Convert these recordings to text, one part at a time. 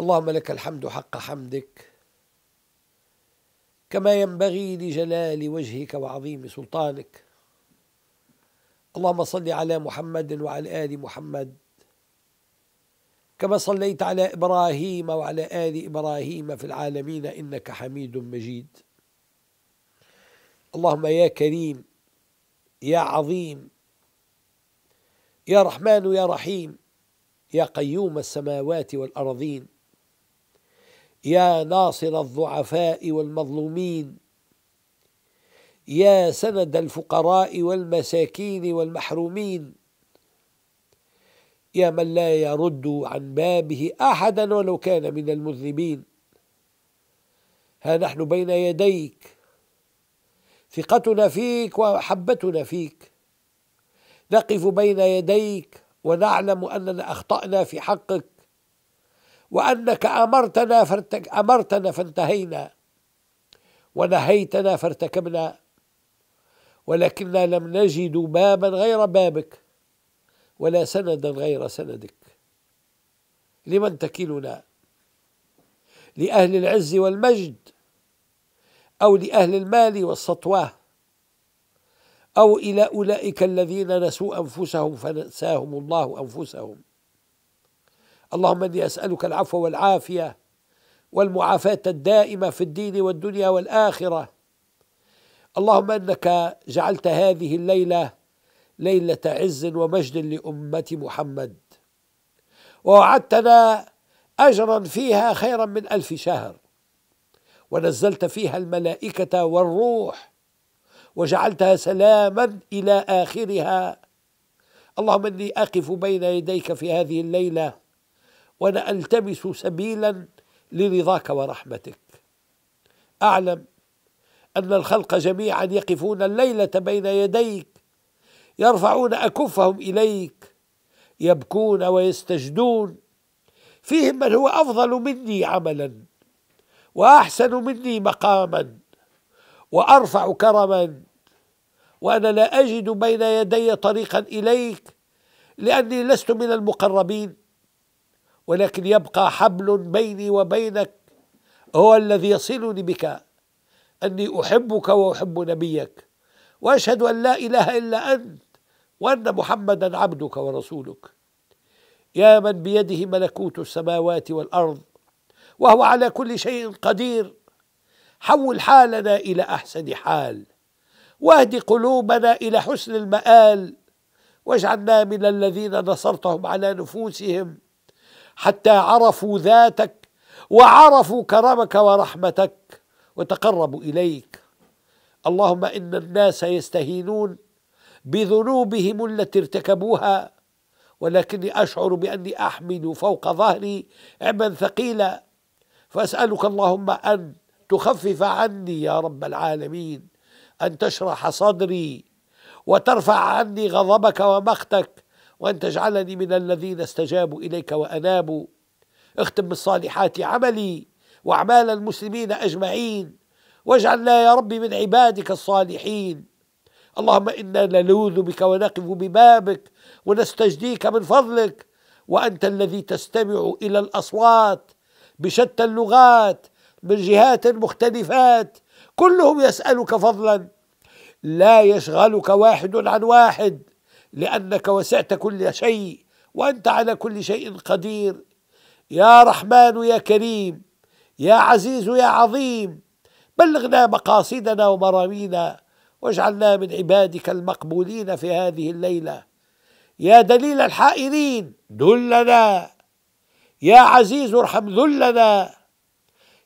اللهم لك الحمد حق حمدك كما ينبغي لجلال وجهك وعظيم سلطانك اللهم صل على محمد وعلى ال محمد كما صليت على ابراهيم وعلى ال ابراهيم في العالمين انك حميد مجيد اللهم يا كريم يا عظيم يا رحمن يا رحيم يا قيوم السماوات والارضين يا ناصر الضعفاء والمظلومين يا سند الفقراء والمساكين والمحرومين يا من لا يرد عن بابه احدا ولو كان من المذنبين ها نحن بين يديك ثقتنا فيك وحبتنا فيك نقف بين يديك ونعلم اننا اخطانا في حقك وأنك أمرتنا فارتك أمرتنا فانتهينا ونهيتنا فارتكبنا ولكننا لم نجد بابا غير بابك ولا سندا غير سندك لمن تكلنا لأهل العز والمجد أو لأهل المال والسطوة أو إلى أولئك الذين نسوا أنفسهم فنساهم الله أنفسهم اللهم اني اسالك العفو والعافيه والمعافاه الدائمه في الدين والدنيا والاخره اللهم انك جعلت هذه الليله ليله عز ومجد لامه محمد ووعدتنا اجرا فيها خيرا من الف شهر ونزلت فيها الملائكه والروح وجعلتها سلاما الى اخرها اللهم اني اقف بين يديك في هذه الليله وأنا ألتمس سبيلا لرضاك ورحمتك أعلم أن الخلق جميعا يقفون الليلة بين يديك يرفعون أكفهم إليك يبكون ويستجدون فيهم من هو أفضل مني عملا وأحسن مني مقاما وأرفع كرما وأنا لا أجد بين يدي طريقا إليك لأني لست من المقربين ولكن يبقى حبل بيني وبينك هو الذي يصلني بك أني أحبك وأحب نبيك وأشهد أن لا إله إلا أنت وأن محمدا عبدك ورسولك يا من بيده ملكوت السماوات والأرض وهو على كل شيء قدير حول حالنا إلى أحسن حال واهد قلوبنا إلى حسن المآل واجعلنا من الذين نصرتهم على نفوسهم حتى عرفوا ذاتك وعرفوا كرمك ورحمتك وتقربوا اليك اللهم ان الناس يستهينون بذنوبهم التي ارتكبوها ولكني اشعر باني احمل فوق ظهري عبا ثقيلا فاسالك اللهم ان تخفف عني يا رب العالمين ان تشرح صدري وترفع عني غضبك ومقتك وأن تجعلني من الذين استجابوا إليك وأنابوا اختم بالصالحات عملي وأعمال المسلمين أجمعين واجعلنا يا ربي من عبادك الصالحين اللهم إنا نلوذ بك ونقف ببابك ونستجديك من فضلك وأنت الذي تستمع إلى الأصوات بشتى اللغات من جهات مختلفات كلهم يسألك فضلا لا يشغلك واحد عن واحد لأنك وسعت كل شيء وأنت على كل شيء قدير يا رحمن يا كريم يا عزيز يا عظيم بلغنا مقاصدنا ومرامينا واجعلنا من عبادك المقبولين في هذه الليله يا دليل الحائرين ذلنا يا عزيز ارحم ذلنا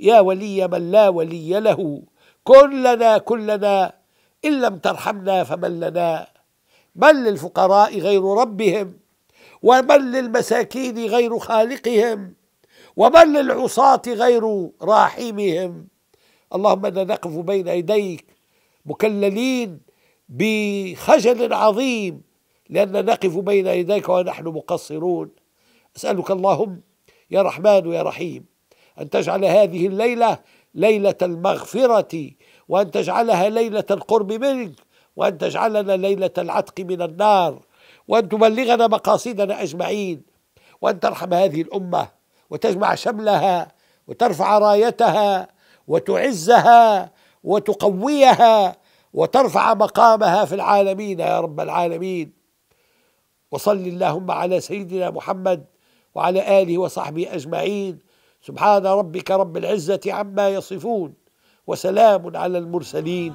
يا ولي من لا ولي له كلنا كلنا ان لم ترحمنا فمن لنا بل للفقراء غير ربهم وبل للمساكين غير خالقهم وبل للعصاة غير راحمهم اللهم انا نقف بين أيديك مكللين بخجل عظيم لأننا نقف بين يديك ونحن مقصرون أسألك اللهم يا رحمن يا رحيم أن تجعل هذه الليلة ليلة المغفرة وأن تجعلها ليلة القرب منك وأن تجعلنا ليلة العتق من النار وأن تبلغنا مقاصدنا أجمعين وأن ترحم هذه الأمة وتجمع شملها وترفع رايتها وتعزها وتقويها وترفع مقامها في العالمين يا رب العالمين وصل اللهم على سيدنا محمد وعلى آله وصحبه أجمعين سبحان ربك رب العزة عما يصفون وسلام على المرسلين